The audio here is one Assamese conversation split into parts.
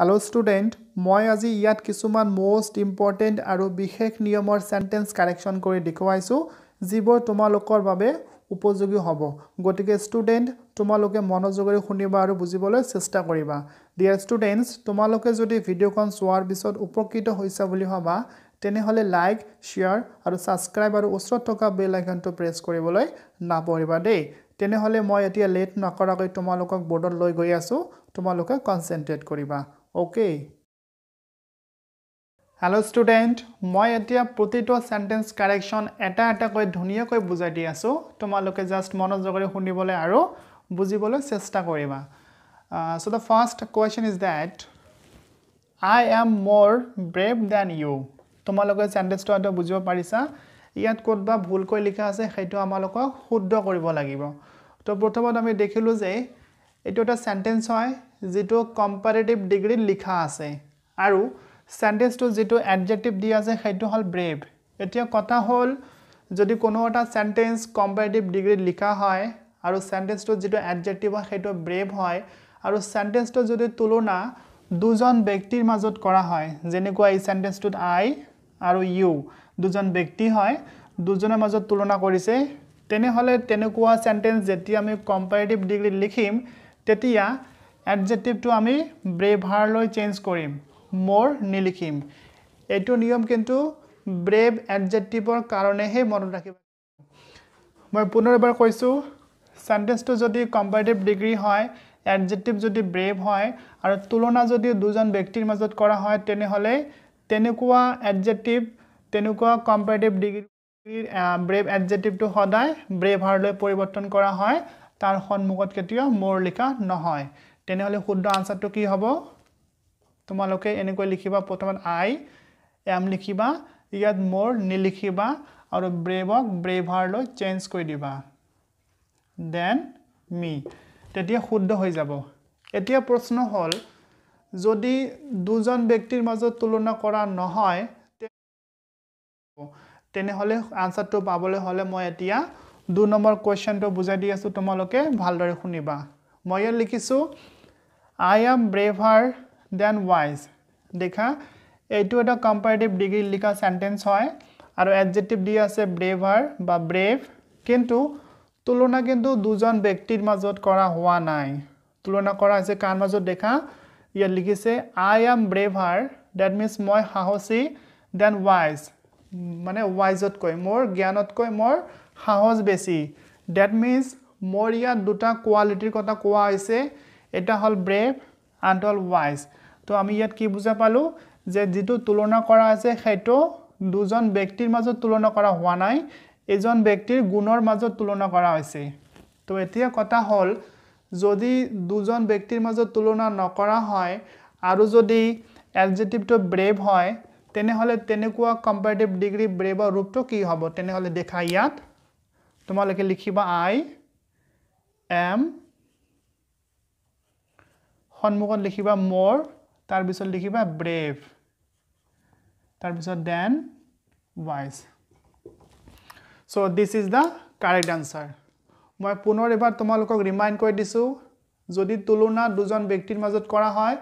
হ্যালো স্টুডেন্ট মই আজি ইয়াত কিছুমান মোস্ট ইম্পৰ্টেন্ট আৰু বিশেষ নিয়মৰ সেন্টেন্স কাৰেকশন কৰে দেখাইছো যিবোৰ তোমালোকৰ বাবে উপযোগী হ'ব গতিকে স্টুডেন্ট তোমালোকে মনোযোগেৰে শুনিবা আৰু বুজিবলৈ চেষ্টা কৰিবা ডিয়াৰ ষ্টুডেণ্টছ তোমালোকে যদি ভিডিঅ'খন চোৱাৰ পিছত উপকৃত হৈছা বুলি ভাবা তেনেহ'লে লাইক শ্বেয়াৰ আৰু ছাবস্ক্ৰাইব আৰু ওচৰত থকা বেল আইকনটো প্ৰেছ কৰিবলৈ নাপাহৰিবা দেই তেনেহ'লে মই এতিয়া লেট নকৰাকৈ তোমালোকক বৰ্ডত লৈ গৈ আছোঁ তোমালোকে কনচেনট্ৰেট কৰিবা ওকে হ্যালো ষ্টুডেণ্ট মই এতিয়া প্ৰতিটো চেণ্টেন্স কাৰেকশ্যন এটা এটাকৈ ধুনীয়াকৈ বুজাই দি আছোঁ তোমালোকে জাষ্ট মনোযোগেৰে শুনিবলৈ আৰু বুজিবলৈ চেষ্টা কৰিবা so' the first question is that I am more brave than you তোমালোকে চেণ্টেন্সটো এটা বুজিব পাৰিছা ইয়াত ক'ত বা ভুলকৈ লিখা আছে সেইটো আমালোকক শুদ্ধ কৰিব লাগিব তো প্ৰথমত আমি দেখিলোঁ যে এইটো এটা চেণ্টেন্স হয় যিটো কম্পাৰেটিভ ডিগ্ৰীত লিখা আছে আৰু চেণ্টেন্সটো যিটো এডজেক্টিভ দি আছে সেইটো হ'ল ব্ৰেভ এতিয়া কথা হ'ল যদি কোনো এটা চেণ্টেন্স কম্পাৰেটিভ ডিগ্ৰীত লিখা হয় আৰু চেণ্টেন্সটো যিটো এডজেক্টিভ হয় সেইটো ব্ৰেভ হয় আৰু চেণ্টেন্সটো যদি তুলনা দুজন ব্যক্তিৰ মাজত কৰা হয় যেনেকুৱা এই চেণ্টেন্সটোত আই আৰু ইউ দুজন ব্যক্তি হয় দুজনৰ মাজত তুলনা কৰিছে তেনেহ'লে তেনেকুৱা চেণ্টেন্স যেতিয়া আমি কম্পাৰেটিভ ডিগ্ৰীত লিখিম তেতিয়া এডজেক্টিভটো আমি ব্ৰেভাৰলৈ চেঞ্জ কৰিম মোৰ নিলিখিম এইটো নিয়ম কিন্তু ব্ৰেভ এডজেক্টিভৰ কাৰণেহে মনত ৰাখিব মই পুনৰ এবাৰ কৈছোঁ চেণ্টেঞ্চটো যদি কম্পাৰেটিভ ডিগ্ৰী হয় এডজেক্টিভ যদি ব্ৰেভ হয় আৰু তুলনা যদি দুজন ব্যক্তিৰ মাজত কৰা হয় তেনেহ'লে তেনেকুৱা এডজেক্টিভ তেনেকুৱা কম্পাৰেটিভ ডিগ্ৰী ব্ৰেভ এডজেক্টিভটো সদায় ব্ৰেভাৰলৈ পৰিৱৰ্তন কৰা হয় তাৰ সম্মুখত কেতিয়া মোৰ লিখা নহয় তেনেহলে শুদ্ধ আনসাৰটো কি হ'ব তোমালোকে এনেকৈ লিখিবা প্ৰথমে আই এম লিখিবা ইয়াত মোৰ নিলিখিবা আৰু ব্ৰেভক ব্ৰেভাৰলৈ চেঞ্জ কৰি দিবা দেন মি তেতিয়া শুদ্ধ হৈ যাব এতিয়া প্ৰশ্ন হ'ল যদি দুজন ব্যক্তিৰ মাজত তুলনা কৰা নহয় তেনেহলে আনসাৰটা পাবলে হলে মই এতিয়া দু নম্বৰ কুৱেশ্যনটো বুজাই দি আছোঁ তোমালোকে ভালদৰে শুনিবা মই ইয়াত লিখিছোঁ I am braver than wise দেখা এইটো এটা কম্পেৰেটিভ ডিগ্ৰী লিখা চেণ্টেঞ্চ হয় আৰু এডজেক্টিভ দি আছে ব্ৰেভাৰ বা ব্ৰেভ কিন্তু তুলনা কিন্তু দুজন ব্যক্তিৰ মাজত কৰা হোৱা নাই তুলনা কৰা হৈছে কাৰ মাজত দেখা ইয়াত লিখিছে I am braver that means মই সাহসী দেন ৱাইজ মানে ৱাইজতকৈ মোৰ জ্ঞানতকৈ মোৰ সাহস বেছি ডেট মিনছ মোৰ ইয়াত দুটা কোৱালিটিৰ কথা কোৱা হৈছে এটা হ'ল ব্ৰেভ আনটো হ'ল ৱাইজ তো আমি ইয়াত কি বুজা পালোঁ যে যিটো তুলনা কৰা আছে সেইটো দুজন ব্যক্তিৰ মাজত তুলনা কৰা হোৱা নাই এজন ব্যক্তিৰ গুণৰ মাজত তুলনা কৰা হৈছে তো এতিয়া কথা হ'ল যদি দুজন ব্যক্তিৰ মাজত তুলনা নকৰা হয় আৰু যদি এলজেটিভটো ব্ৰেভ হয় তেনেহ'লে তেনেকুৱা কম্পাৰেটিভ ডিগ্ৰী ব্ৰেভৰ ৰূপটো কি হ'ব তেনেহ'লে দেখা ইয়াত তোমালোকে লিখিবা আই এম সন্মুখত লিখিবা মোৰ তাৰপিছত লিখিবা ব্ৰেভ তাৰপিছত than wise so' this is the correct answer মই পুনৰ এবাৰ তোমালোকক ৰিমাইণ্ড কৰি দিছোঁ যদি তুলনা দুজন ব্যক্তিৰ মাজত কৰা হয়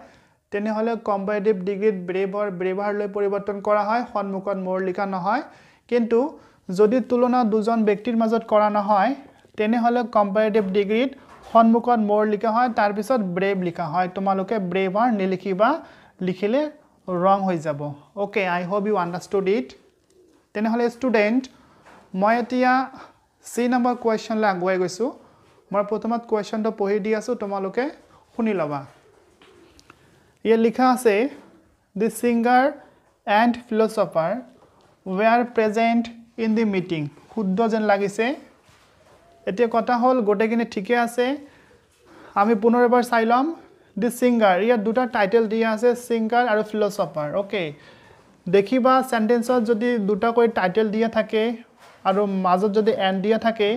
তেনেহ'লে কম্পেৰেটিভ ডিগ্ৰীত ব্ৰেভৰ ব্যৱহাৰলৈ পৰিৱৰ্তন কৰা হয় সন্মুখত মোৰ লিখা নহয় কিন্তু যদি তুলনা দুজন ব্যক্তিৰ মাজত কৰা নহয় তেনেহ'লে কম্পেৰেটিভ ডিগ্ৰীত সন্মুখত মোৰ লিখা হয় তাৰপিছত ব্ৰেভ লিখা হয় তোমালোকে ব্ৰেভাৰ নিলিখিবা লিখিলে ৰং হৈ যাব okay I hope you understood it তেনেহ'লে ষ্টুডেণ্ট মই এতিয়া চি নম্বৰ কুৱেশ্যনলৈ আগুৱাই গৈছোঁ মই প্ৰথমত কুৱেশ্যনটো পঢ়ি দি আছোঁ তোমালোকে শুনি ল'বা ইয়াত লিখা আছে the singer and philosopher were present in the meeting শুদ্ধ যেন লাগিছে এতিয়া কথা হ'ল গোটেইখিনি ঠিকে আছে আমি পুনৰ এবাৰ চাই ল'ম দি ছিংগাৰ ইয়াত দুটা টাইটেল দিয়া আছে ছিংগাৰ আৰু ফিলচফাৰ অ'কে দেখিবা চেণ্টেন্সত যদি দুটাকৈ টাইটেল দিয়া থাকে আৰু মাজত যদি এন দিয়া থাকে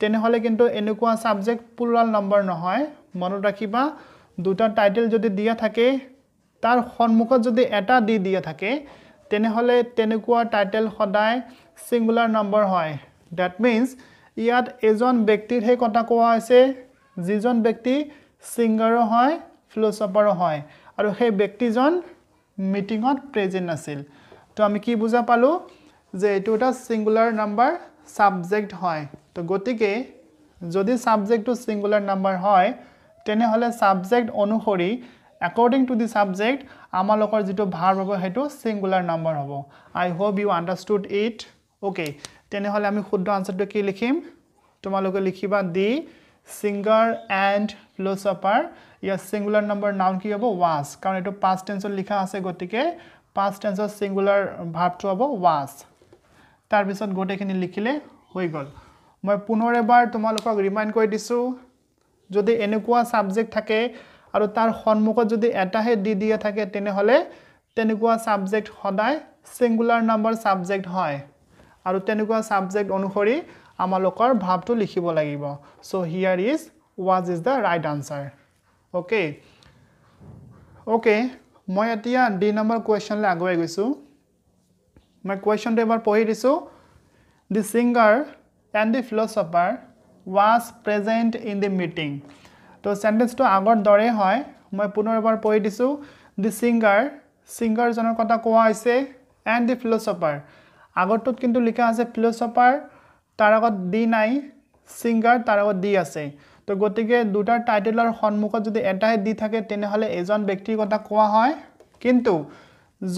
তেনেহ'লে কিন্তু এনেকুৱা ছাবজেক্ট পুৰাল নম্বৰ নহয় মনত ৰাখিবা দুটা টাইটেল যদি দিয়া থাকে তাৰ সন্মুখত যদি এটা দি দিয়া থাকে তেনেহ'লে তেনেকুৱা টাইটেল সদায় singular number hoy that means yat ejon byakti he kotha kowa ase ji jon byakti singer hoy philosopher hoy aru he byakti jon meeting on present asil to ami ki buja palu je etu ta singular number subject hoy to gotike jodi subject to singular number hoy tene hole subject onuhori According to the subject, amalokar jito bhar bhabo hai to singular number hobo. I hope you understood it. Okay তেনেহলে আমি শুদ্ধ আনসারটো কি লিখিম তোমালোকে লিখিবা দি সিঙ্গার এন্ড ফিলোসফার ইয়া সিঙ্গুলার নম্বর নাউন কি হব ওয়াজ কারণ এটা পাঁচ টেন্সত লিখা আছে গতিকে পাঁচ টেন্সর সিঙ্গুলার ভাবটো হব ওয়াজ তারপর গোটেখিনি লিখিলে হয়ে গল মই পুনের বার তোমালোক রিমাইন্ড করে দিছো যদি এনেকা সাবজেক্ট থাকে আর তার সন্মুখত যদি এটাহে দি দিয়ে থাকে তেনেহলে তেনেকুয়া সাবজেক্ট সদায় সিঙ্গুলার নম্বর সাবজেক্ট হয় আৰু তেনেকুৱা ছাবজেক্ট অনুসৰি আমালোকৰ ভাৱটো লিখিব লাগিব so' here is was is the right answer okay okay মই এতিয়া দুই নম্বৰ কুৱেশ্যনলৈ আগুৱাই গৈছোঁ মই কুৱেশ্যনটো এবাৰ পঢ়ি দিছোঁ the singer and the philosopher was present in the meeting ত' চেণ্টেঞ্চটো আগৰ দৰেই হয় মই পুনৰ এবাৰ পঢ়ি দিছোঁ দি ছিংগাৰ ছিংগাৰজনৰ কথা কোৱা হৈছে এণ্ড দি ফিলচফাৰ আগৰটোত কিন্তু লিখা আছে ফিলচফাৰ তাৰ আগত ডি নাই ছিংগাৰ তাৰ আগত ডি আছে তো গতিকে দুটাৰ টাইটেলৰ সন্মুখত যদি এটাই ডি থাকে তেনেহ'লে এজন ব্যক্তিৰ কথা কোৱা হয় কিন্তু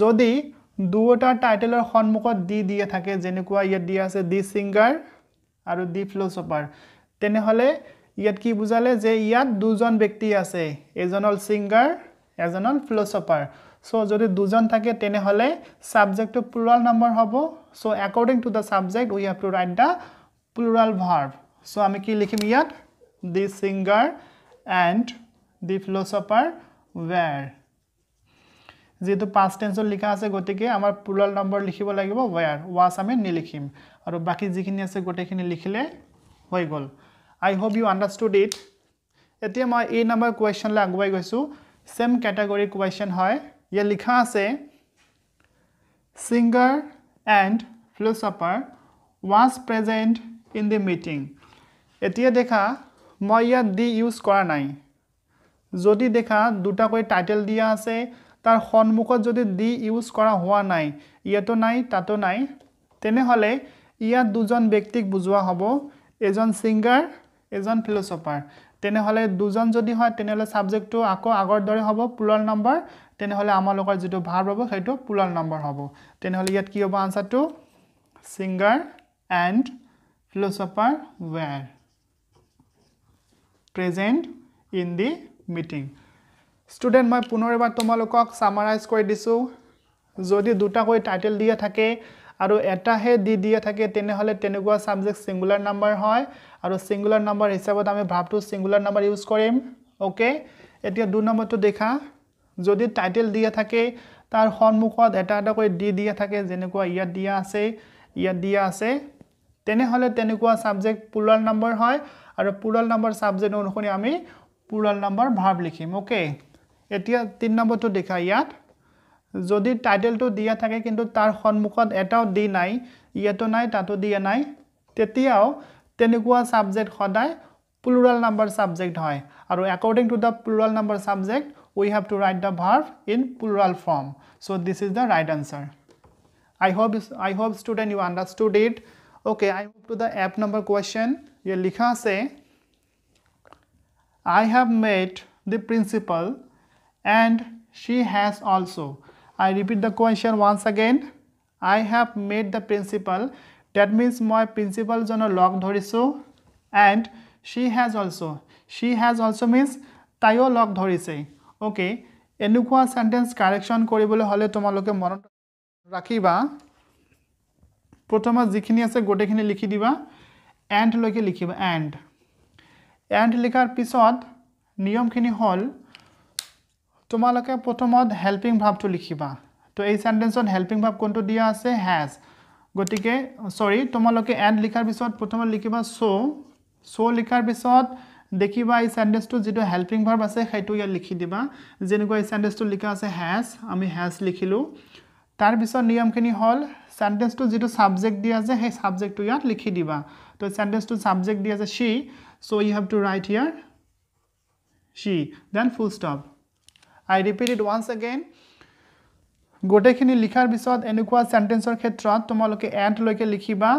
যদি দুয়োটাৰ টাইটেলৰ সন্মুখত ডি দিয়ে থাকে যেনেকুৱা ইয়াত দিয়া আছে ডি ছিংগাৰ আৰু ডি ফিলচফাৰ তেনেহ'লে ইয়াত কি বুজালে যে ইয়াত দুজন ব্যক্তি আছে এজন হ'ল ছিংগাৰ এজন হ'ল ফিলচফাৰ সো যদি দুজন থাকে তেনেহলে সাবজেক্টটো প্লুরাল নম্বর হব so according to the subject we have to write the plural verb so আমি কি লিখিম ইয়াত the singer and the philosopher were যেহেতু পাঁচ টেন্সত লিখা আছে গতিকে আমার প্লুরাল নম্বর লিখিব লাগিব ওয়ার ওয়াস আমি নিলিখিম আর বাকি যিখিনি আছে গোটেখিনি লিখিলে হয়ে গল I hope you understood it এতিয়া মই এই নম্বর কুয়েশনলে আগুয়াই গৈছো সেম ক্যাটাগরি কুয়েশন হয় ইয়াত লিখা আছে singer and philosopher was present in the meeting এতিয়া দেখা মই ইয়াত দি ইউজ কৰা নাই যদি দেখা দুটাকৈ টাইটেল দিয়া আছে তাৰ সন্মুখত যদি দি ইউজ কৰা হোৱা নাই ইয়াতো নাই তাতো নাই তেনেহ'লে ইয়াত দুজন ব্যক্তিক বুজোৱা হ'ব এজন ছিংগাৰ এজন ফিলচফাৰ তেনেহ'লে দুজন যদি হয় তেনেহ'লে ছাবজেক্টটো আকৌ আগৰ দৰে হ'ব পুৰল নম্বৰ তেনেহ'লে আমাৰ যিটো ভাৰ হ'ব সেইটো পুৰল নম্বৰ হ'ব তেনেহ'লে ইয়াত কি হ'ব আনচাৰটো singer and philosopher were present in the meeting student মই পুনৰ এবাৰ তোমালোকক ছামাৰাইজ কৰি দিছোঁ যদি দুটাকৈ টাইটেল দিয়া থাকে আৰু এটাহে দি দিয়ে থাকে তেনেহ'লে তেনেকুৱা ছাবজেক্ট ছিংগুলাৰ নাম্বাৰ হয় আৰু ছিংগুলাৰ নাম্বাৰ হিচাপত আমি ভাৱটো ছিংগুলাৰ নাম্বাৰ ইউজ কৰিম অ'কে এতিয়া দুই নম্বৰটো দেখা যদি টাইটেল দিয়া থাকে তাৰ সন্মুখত এটা এটাকৈ দি দিয়া থাকে যেনেকুৱা ইয়াত দিয়া আছে ইয়াত দিয়া আছে তেনেহ'লে তেনেকুৱা ছাবজেক্ট পুৰল নাম্বাৰ হয় আৰু পুৰল নাম্বাৰ ছাবজেক্ট অনুসৰি আমি পুৰল নাম্বাৰ ভাৱ লিখিম অ'কে এতিয়া তিনি নম্বৰটো দেখা ইয়াত যদি টাইটেলটো দিয়া থাকে কিন্তু তাৰ সন্মুখত এটাও দি নাই ইয়াতো নাই তাতো দিয়া নাই তেতিয়াও তেনেকুৱা ছাবজেক্ট সদায় প্লুৰাল নাম্বাৰ ছাবজেক্ট হয় আৰু according to the plural number subject we have to write the verb in plural form so' this is the right answer I hope I hope student you understood it. Okay, I move to the app number question. ये लिखा से I have met the principal and she has also. I repeat the question once again. I have met the principal. That means my principal is on a log dhoriso. And she has also. She has also means tayo log dhorise. Okay. Enukwa sentence correction koribule hale tomaloke moron rakiba. Protoma zikini ase gote kine likhi diba. And loke likhi ba. And. And likar pisot. Niyom kini hall. তোমালোকে প্ৰথমত হেল্পিং ভাৱটো লিখিবা তো এই চেণ্টেন্সত হেল্পিং ভাৱ কোনটো দিয়া আছে হেজ গতিকে চৰি তোমালোকে এড লিখাৰ পিছত প্ৰথমে লিখিবা শ্ব' শ্ব' লিখাৰ পিছত দেখিবা এই চেণ্টেন্সটো যিটো হেল্পিং ভাৱ আছে সেইটো ইয়াত লিখি দিবা যেনেকুৱা এই চেণ্টেন্সটো লিখা আছে হেজ আমি হেজ লিখিলোঁ তাৰপিছত নিয়মখিনি হ'ল চেণ্টেন্সটো যিটো ছাবজেক্ট দিয়া আছে সেই ছাবজেক্টটো ইয়াত লিখি দিবা তো চেণ্টেন্সটো ছাবজেক্ট দিয়া আছে she so' you have to write here she then full stop I repeat it once again গোটেইখিনি লিখাৰ পিছত এনেকুৱা চেণ্টেন্সৰ ক্ষেত্ৰত তোমালোকে এণ্ডলৈকে লিখিবা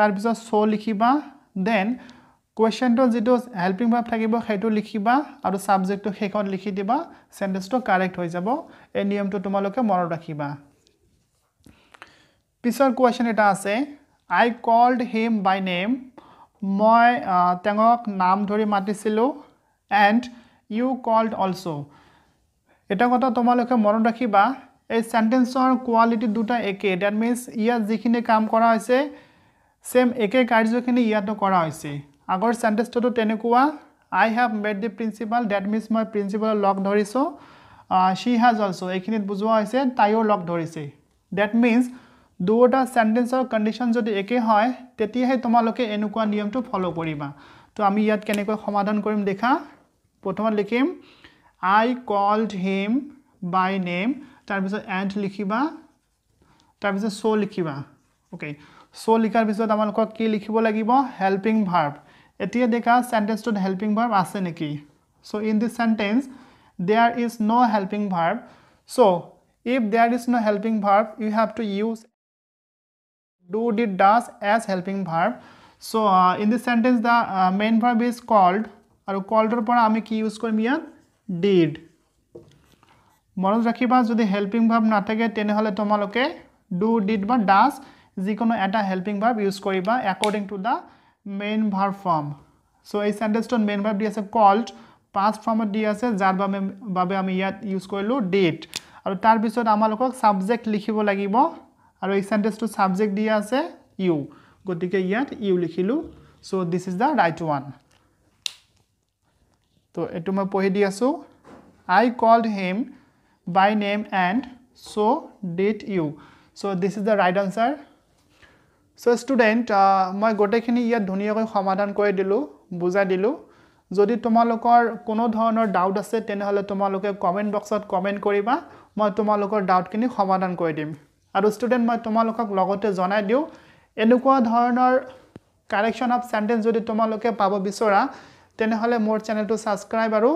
তাৰপিছত শ্ব' লিখিবা দেন কুৱেশ্যনটোৰ যিটো হেল্পিং ভাৱ থাকিব সেইটো লিখিবা আৰু ছাবজেক্টটো শেষত লিখি দিবা চেণ্টেন্সটো কাৰেক্ট হৈ যাব এই নিয়মটো তোমালোকে মনত ৰাখিবা পিছৰ কুৱেশ্যন এটা আছে আই কল্ড হিম বাই নেম মই তেওঁক নাম ধৰি মাতিছিলোঁ এণ্ড ইউ কল্ড অলছ' এটা কথা তোমালোকে মনত ৰাখিবা এই চেণ্টেন্সৰ কোৱালিটি দুটা একে ডেট মিনছ ইয়াত যিখিনি কাম কৰা হৈছে ছেম একে কাৰ্যখিনি ইয়াতো কৰা হৈছে আগৰ চেণ্টেঞ্চটোতো তেনেকুৱা I have made the principal that means মই প্ৰিন্সিপালক লগ ধৰিছোঁ শ্বি হেজ অলছ' এইখিনিত বুজোৱা হৈছে তাইও লগ ধৰিছে ডেট মিনছ দুয়োটা চেণ্টেঞ্চৰ কণ্ডিশ্যন যদি একে হয় তেতিয়াহে তোমালোকে এনেকুৱা নিয়মটো ফ'ল' কৰিবা তো আমি ইয়াত কেনেকৈ সমাধান কৰিম দেখা প্ৰথমত লিখিম I called him by name তাৰপিছত এণ্ড লিখিবা তাৰপিছত শ্ব' লিখিবা অ'কে শ্ব' লিখাৰ পিছত আপোনালোকক কি লিখিব লাগিব হেল্পিং ভাৰ্ব এতিয়া দেখা চেণ্টেন্সটোত হেল্পিং ভাৰ্ব আছে নেকি so' in this sentence there is no' helping verb so' if there is no' helping verb you have to use do did does as helping verb so' in this sentence the main verb is called আৰু কল্ডৰ পৰা আমি কি ইউজ কৰিম ইয়াত did মনত ৰাখিবা যদি হেল্পিং ভাৱ নাথাকে তেনেহ'লে তোমালোকে ডু ডিড বা ডাজ যিকোনো এটা হেল্পিং ভাৱ ইউজ কৰিবা according to the main verb form so' এই চেণ্টেঞ্চটোত মেইন ভাৱ দি আছে কল্ড পাষ্ট ফৰ্মত দি আছে যাৰ বাবে বাবে আমি ইয়াত ইউজ কৰিলোঁ ডেট আৰু তাৰপিছত আমালোকক ছাবজেক্ট লিখিব লাগিব আৰু এই চেণ্টেঞ্চটোত ছাবজেক্ট দিয়া আছে ইউ গতিকে ইয়াত ইউ লিখিলোঁ so' this is the right one তো এইটো মই পঢ়ি দি আছোঁ I called him by name and so' did you so' this is the right answer so' student মই গোটেইখিনি ইয়াত ধুনীয়াকৈ সমাধান কৰি দিলোঁ বুজাই দিলোঁ যদি তোমালোকৰ কোনো ধৰণৰ ডাউট আছে তেনেহ'লে তোমালোকে কমেণ্ট বক্সত কমেণ্ট কৰিবা মই তোমালোকৰ ডাউটখিনি সমাধান কৰি দিম আৰু ষ্টুডেণ্ট মই তোমালোকক লগতে জনাই দিওঁ এনেকুৱা ধৰণৰ কাৰেকশ্যন অফ চেণ্টেঞ্চ যদি তোমালোকে পাব বিচৰা তেনেহ'লে মোৰ চেনেলটো ছাবস্ক্ৰাইব আৰু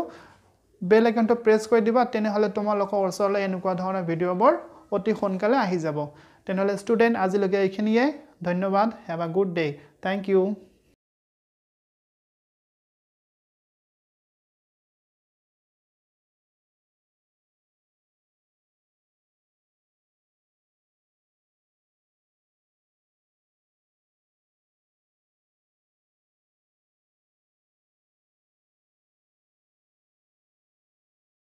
বেল আইকনটো প্ৰেছ কৰি দিবা তেনেহ'লে তোমালোকৰ ওচৰলৈ এনেকুৱা ধৰণৰ ভিডিঅ'বোৰ অতি সোনকালে আহি যাব তেনেহ'লে ষ্টুডেণ্ট আজিলৈকে এইখিনিয়ে ধন্যবাদ have a good day' thank U